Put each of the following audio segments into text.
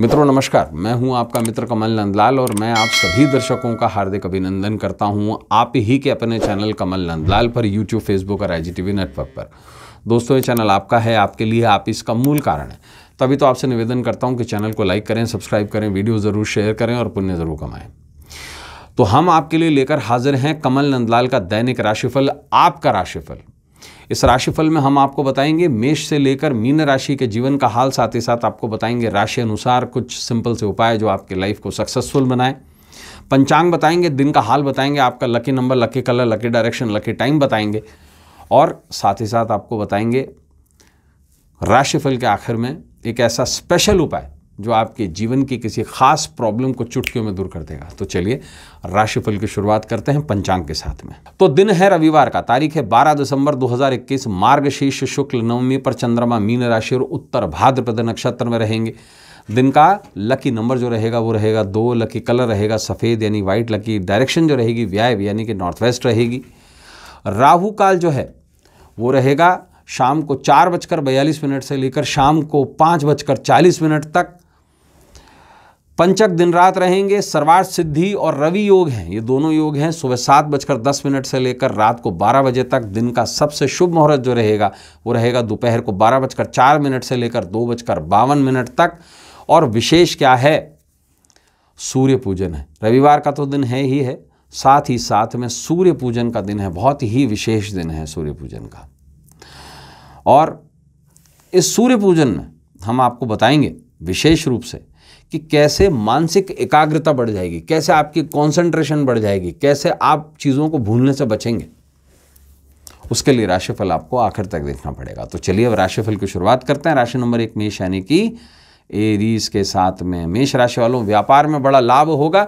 मित्रों नमस्कार मैं हूं आपका मित्र कमल नंदलाल और मैं आप सभी दर्शकों का हार्दिक अभिनंदन करता हूं आप ही के अपने चैनल कमल नंदलाल पर यूट्यूब फेसबुक और आई नेटवर्क पर दोस्तों ये चैनल आपका है आपके लिए आप इसका मूल कारण है तभी तो आपसे निवेदन करता हूं कि चैनल को लाइक करें सब्सक्राइब करें वीडियो ज़रूर शेयर करें और पुण्य ज़रूर कमाएँ तो हम आपके लिए लेकर हाजिर हैं कमल नंदलाल का दैनिक राशिफल आपका राशिफल इस राशिफल में हम आपको बताएंगे मेष से लेकर मीन राशि के जीवन का हाल साथ ही साथ आपको बताएंगे राशि अनुसार कुछ सिंपल से उपाय जो आपके लाइफ को सक्सेसफुल बनाए पंचांग बताएंगे दिन का हाल बताएंगे आपका lucky number lucky colour lucky direction lucky time बताएंगे और साथ ही साथ आपको बताएंगे राशिफल के आखिर में एक ऐसा स्पेशल उपाय जो आपके जीवन की किसी खास प्रॉब्लम को चुटकियों में दूर कर देगा तो चलिए राशिफल की शुरुआत करते हैं पंचांग के साथ में तो दिन है रविवार का तारीख है 12 दिसंबर 2021 मार्ग शीर्ष शुक्ल नवमी पर चंद्रमा मीन राशि और उत्तर भाद्रपद नक्षत्र में रहेंगे दिन का लकी नंबर जो रहेगा वो रहेगा दो लकी कलर रहेगा सफ़ेद यानी वाइट लकी डायरेक्शन जो रहेगी व्याय यानी कि नॉर्थ वेस्ट रहेगी राहु काल जो है वो रहेगा शाम को चार बजकर बयालीस मिनट से लेकर शाम को पाँच बजकर चालीस मिनट तक पंचक दिन रात रहेंगे सर्वार्थ सिद्धि और रवि योग हैं ये दोनों योग हैं सुबह सात बजकर दस मिनट से लेकर रात को बारह बजे तक दिन का सबसे शुभ मुहूर्त जो रहेगा वो रहेगा दोपहर को बारह बजकर चार मिनट से लेकर दो बजकर बावन मिनट तक और विशेष क्या है सूर्य पूजन है रविवार का तो दिन है ही है साथ ही साथ में सूर्य पूजन का दिन है बहुत ही विशेष दिन है सूर्य पूजन का और इस सूर्य पूजन में हम आपको बताएंगे विशेष रूप से कि कैसे मानसिक एकाग्रता बढ़ जाएगी कैसे आपकी कंसंट्रेशन बढ़ जाएगी कैसे आप चीज़ों को भूलने से बचेंगे उसके लिए राशिफल आपको आखिर तक देखना पड़ेगा तो चलिए अब राशिफल की शुरुआत करते हैं राशि नंबर एक मेष यानी कि एरीज के साथ में मेष राशि वालों व्यापार में बड़ा लाभ होगा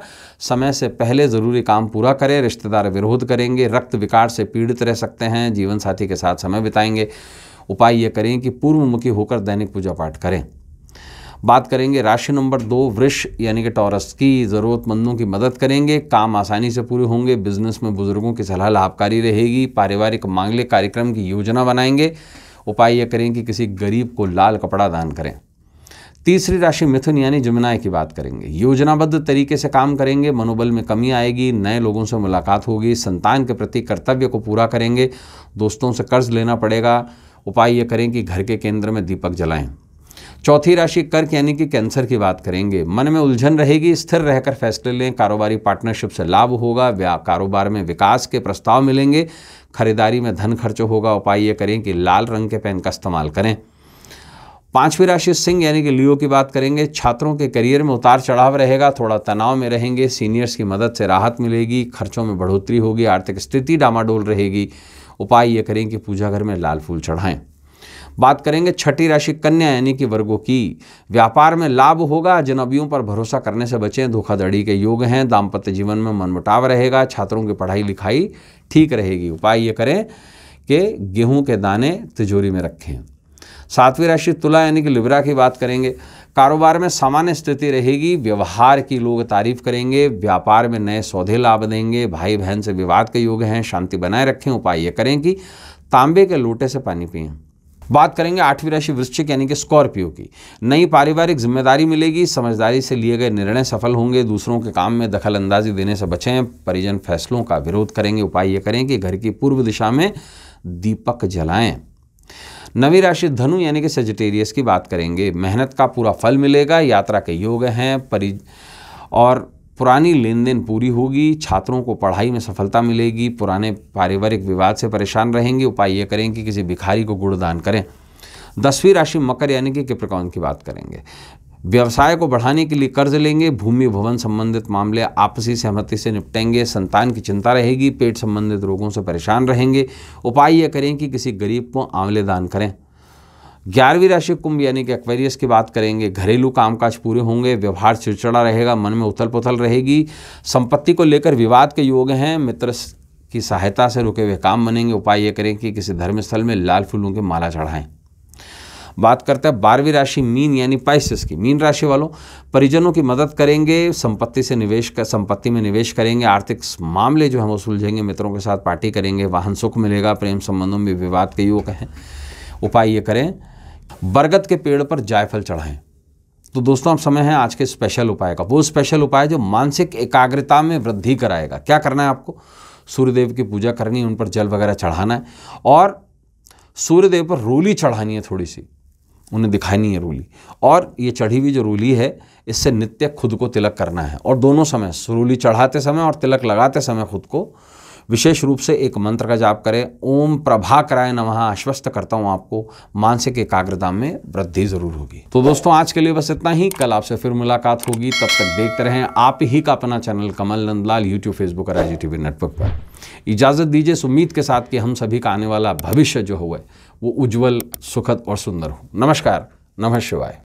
समय से पहले ज़रूरी काम पूरा करें रिश्तेदार विरोध करेंगे रक्त विकार से पीड़ित रह सकते हैं जीवन साथी के साथ समय बिताएंगे उपाय ये करें कि पूर्वमुखी होकर दैनिक पूजा पाठ करें बात करेंगे राशि नंबर दो वृक्ष यानी कि टॉरस की ज़रूरतमंदों की मदद करेंगे काम आसानी से पूरे होंगे बिजनेस में बुजुर्गों की सलाह लाभकारी रहेगी पारिवारिक मांगलिक कार्यक्रम की योजना बनाएंगे उपाय यह करें कि किसी गरीब को लाल कपड़ा दान करें तीसरी राशि मिथुन यानी जमुनाए की बात करेंगे योजनाबद्ध तरीके से काम करेंगे मनोबल में कमी आएगी नए लोगों से मुलाकात होगी संतान के प्रति कर्तव्य को पूरा करेंगे दोस्तों से कर्ज लेना पड़ेगा उपाय ये करें कि घर के केंद्र में दीपक जलाएं चौथी राशि कर्क यानी कि कैंसर की बात करेंगे मन में उलझन रहेगी स्थिर रहकर फैसले लें कारोबारी पार्टनरशिप से लाभ होगा कारोबार में विकास के प्रस्ताव मिलेंगे खरीदारी में धन खर्च होगा उपाय ये करें कि लाल रंग के पेन का इस्तेमाल करें पांचवी राशि सिंह यानी कि लियो की बात करेंगे छात्रों के करियर में उतार चढ़ाव रहेगा थोड़ा तनाव में रहेंगे सीनियर्स की मदद से राहत मिलेगी खर्चों में बढ़ोतरी होगी आर्थिक स्थिति डामाडोल रहेगी उपाय ये करें कि पूजा घर में लाल फूल चढ़ाएं बात करेंगे छठी राशि कन्या यानी कि वर्गों की व्यापार में लाभ होगा जनबियों पर भरोसा करने से बचें धोखाधड़ी के योग हैं दाम्पत्य जीवन में मनमुटाव रहेगा छात्रों की पढ़ाई लिखाई ठीक रहेगी उपाय ये करें कि गेहूं के दाने तिजोरी में रखें सातवीं राशि तुला यानी कि लिब्रा की बात करेंगे कारोबार में सामान्य स्थिति रहेगी व्यवहार की लोग तारीफ करेंगे व्यापार में नए सौदे लाभ देंगे भाई बहन से विवाद के योग हैं शांति बनाए रखें उपाय ये करें कि तांबे के लोटे से पानी पिएं बात करेंगे आठवीं राशि वृश्चिक यानी कि स्कॉर्पियो की नई पारिवारिक जिम्मेदारी मिलेगी समझदारी से लिए गए निर्णय सफल होंगे दूसरों के काम में दखल अंदाजी देने से बचें परिजन फैसलों का विरोध करेंगे उपाय ये करें कि घर की पूर्व दिशा में दीपक जलाएं नवी राशि धनु यानी कि सेजिटेरियस की बात करेंगे मेहनत का पूरा फल मिलेगा यात्रा के योग हैं परि और पुरानी लेन देन पूरी होगी छात्रों को पढ़ाई में सफलता मिलेगी पुराने पारिवारिक विवाद से परेशान रहेंगे उपाय ये करें कि किसी भिखारी को गुणदान करें दसवीं राशि मकर यानी कि किप्रकौन की बात करेंगे व्यवसाय को बढ़ाने के लिए कर्ज लेंगे भूमि भवन संबंधित मामले आपसी सहमति से निपटेंगे संतान की चिंता रहेगी पेट संबंधित रोगों से परेशान रहेंगे उपाय यह करें कि किसी गरीब को आंवले दान करें ग्यारहवीं राशि कुंभ यानी कि एक्वेरियस की बात करेंगे घरेलू कामकाज पूरे होंगे व्यवहार चिड़चिड़ा रहेगा मन में उथल पुथल रहेगी संपत्ति को लेकर विवाद के योग हैं मित्र की सहायता से रुके हुए काम बनेंगे उपाय ये करें कि किसी धर्मस्थल में लाल फूलों के माला चढ़ाएं बात करते हैं बारहवीं राशि मीन यानी पाइसिस की मीन राशि वालों परिजनों की मदद करेंगे संपत्ति से निवेश कर संपत्ति में निवेश करेंगे आर्थिक मामले जो हम वो सुलझेंगे मित्रों के साथ पार्टी करेंगे वाहन सुख मिलेगा प्रेम संबंधों में विवाद के योग हैं उपाय ये करें बरगद के पेड़ पर जायफल चढ़ाएं तो दोस्तों अब समय है आज के स्पेशल उपाय का वो स्पेशल उपाय जो मानसिक एकाग्रता में वृद्धि कराएगा क्या करना है आपको सूर्यदेव की पूजा करनी है उन पर जल वगैरह चढ़ाना है और सूर्यदेव पर रोली चढ़ानी है थोड़ी सी उन्हें दिखानी है रोली और ये चढ़ी हुई जो रोली है इससे नित्य खुद को तिलक करना है और दोनों समय रोली चढ़ाते समय और तिलक लगाते समय खुद को विशेष रूप से एक मंत्र का जाप करें ओम प्रभा कराए न वहाँ आश्वस्त करता हूँ आपको मानसिक एकाग्रता में वृद्धि जरूर होगी तो दोस्तों आज के लिए बस इतना ही कल आपसे फिर मुलाकात होगी तब तक देखते रहें आप ही का अपना channel Kamal Nandlal YouTube Facebook और आई नेटवर्क पर इजाज़त दीजिए इस उम्मीद के साथ कि हम सभी का आने वाला भविष्य जो हुआ वो उज्ज्वल सुखद और सुंदर हो नमस्कार नमः शिवाय